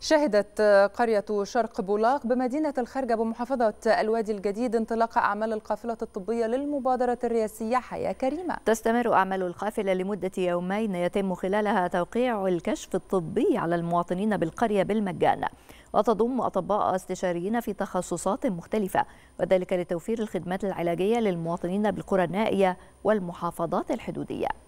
شهدت قرية شرق بولاق بمدينة الخرجة بمحافظة الوادي الجديد انطلاق أعمال القافلة الطبية للمبادرة الرئاسية حياة كريمة تستمر أعمال القافلة لمدة يومين يتم خلالها توقيع الكشف الطبي على المواطنين بالقرية بالمجان وتضم أطباء استشاريين في تخصصات مختلفة وذلك لتوفير الخدمات العلاجية للمواطنين بالقرى النائية والمحافظات الحدودية